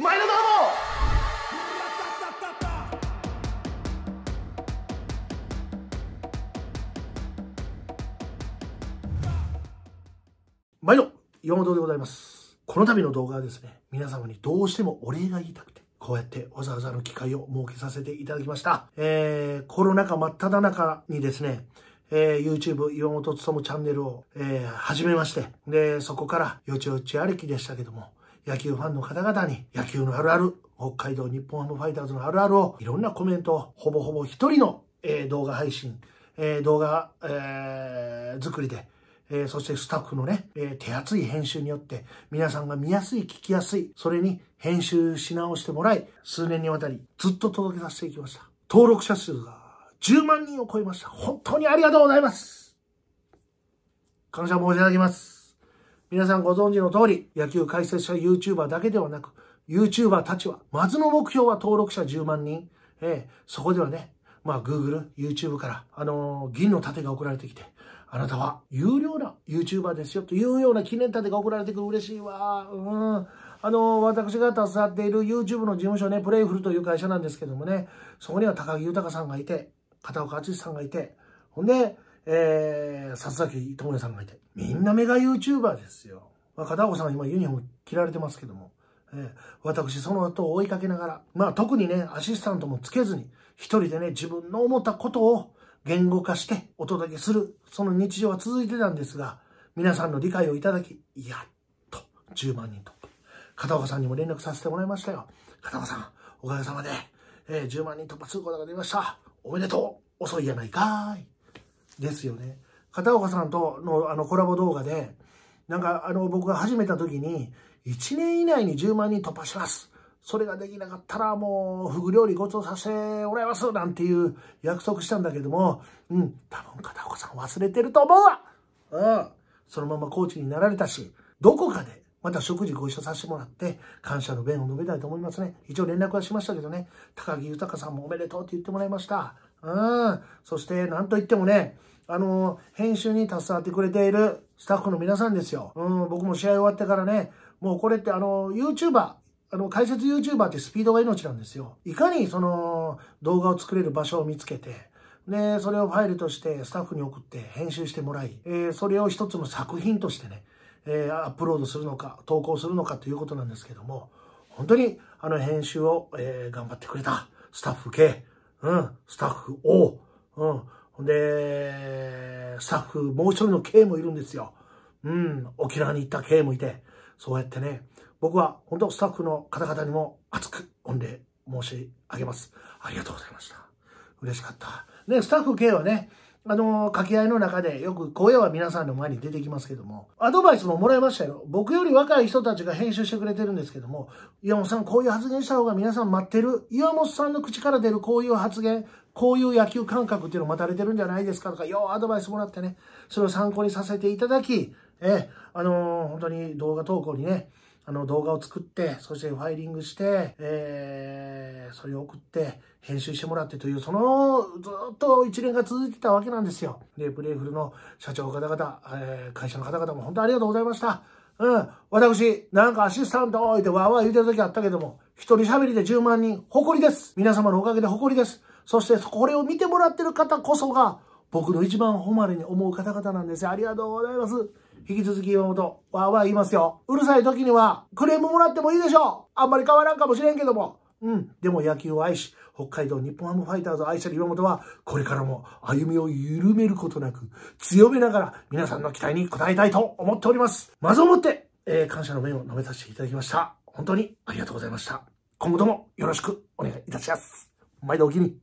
前田頼もう毎度、山本でございます。この度の動画はですね、皆様にどうしてもお礼が言いたくて、こうやってわざわざの機会を設けさせていただきました。えー、コロナ禍真っ只中にですね、えー、YouTube 岩本つともチャンネルを、えー、始めまして、で、そこからよちよち歩きでしたけども、野球ファンの方々に野球のあるある、北海道日本ハムファイターズのあるあるを、いろんなコメントを、ほぼほぼ一人の、えー、動画配信、えー、動画、えー、作りで、えー、そしてスタッフのね、えー、手厚い編集によって、皆さんが見やすい、聞きやすい、それに編集し直してもらい、数年にわたりずっと届けさせていきました。登録者数が10万人を超えました。本当にありがとうございます。感謝申し上げます。皆さんご存知の通り、野球解説者 YouTuber だけではなく、YouTuber たちは、まずの目標は登録者10万人。ええ、そこではね、まあ Google、YouTube から、あのー、銀の盾が送られてきて、あなたは有料な YouTuber ですよというような記念盾が送られてくる嬉しいわ。うん。あの、私が携わっている YouTube の事務所ね、プレイフルという会社なんですけどもね、そこには高木豊さんがいて、片岡敦さんがいて、ほんで、えー、里崎智也さんがいて、みんなメガ YouTuber ですよ。まあ、片岡さんは今ユニフォーム着られてますけども、えー、私その後を追いかけながら、まあ特にね、アシスタントもつけずに、一人でね、自分の思ったことを言語化してお届けする、その日常は続いてたんですが、皆さんの理解をいただき、やっと10万人突破。片岡さんにも連絡させてもらいましたよ。片岡さん、おかげさまで、えー、10万人突破することができました。おめでとう遅いやないかーい。ですよね。片岡さんとのあのコラボ動画で、なんかあの僕が始めた時に、1年以内に10万人突破します。それができなかったらもう、ふぐ料理ごちそうさせてもらいますなんていう約束したんだけども、うん、多分片岡さん忘れてると思うわうん。そのままコーチになられたし、どこかで、また食事ご一緒させてもらって、感謝の弁を述べたいと思いますね。一応連絡はしましたけどね、高木豊さんもおめでとうって言ってもらいました。うん。そして、なんといってもね、あの、編集に携わってくれているスタッフの皆さんですよ。うん、僕も試合終わってからね、もうこれってあの、YouTuber、あの、解説 YouTuber ってスピードが命なんですよ。いかにその、動画を作れる場所を見つけて、で、それをファイルとしてスタッフに送って編集してもらい、えー、それを一つの作品としてね、えー、アップロードするのか、投稿するのかということなんですけども、本当にあの編集を、えー、頑張ってくれたスタッフ系、うん、スタッフを、うん、ほんで、スタッフ、もう一人の K もいるんですよ。うん、沖縄に行った K もいて、そうやってね、僕は本当スタッフの方々にも熱く御礼申し上げます。ありがとうございました。嬉しかった。ね、スタッフ K はね、あの、掛け合いの中でよく声は皆さんの前に出てきますけども、アドバイスももらいましたよ。僕より若い人たちが編集してくれてるんですけども、岩本さんこういう発言した方が皆さん待ってる。岩本さんの口から出るこういう発言、こういう野球感覚っていうのを待たれてるんじゃないですかとか、ようアドバイスもらってね、それを参考にさせていただき、え、あのー、本当に動画投稿にね、あの動画を作って、そしてファイリングして、えー、それを送って、編集してもらってという、そのずっと一連が続いてたわけなんですよ。で、プレイフルの社長方々、えー、会社の方々も本当ありがとうございました。うん。私、なんかアシスタントおいてわーわー言うてる時あったけども、一人喋りで10万人、誇りです。皆様のおかげで誇りです。そして、これを見てもらってる方こそが、僕の一番誉れに思う方々なんです。ありがとうございます。引き続き読本、わーわー言いますよ。うるさい時には、クレームもらってもいいでしょうあんまり変わらんかもしれんけども。うん。でも野球を愛し、北海道日本ハムファイターズを愛した岩本は、これからも歩みを緩めることなく、強めながら皆さんの期待に応えたいと思っております。まず思もって、えー、感謝の面を述べさせていただきました。本当にありがとうございました。今後ともよろしくお願いいたします。毎度お気に。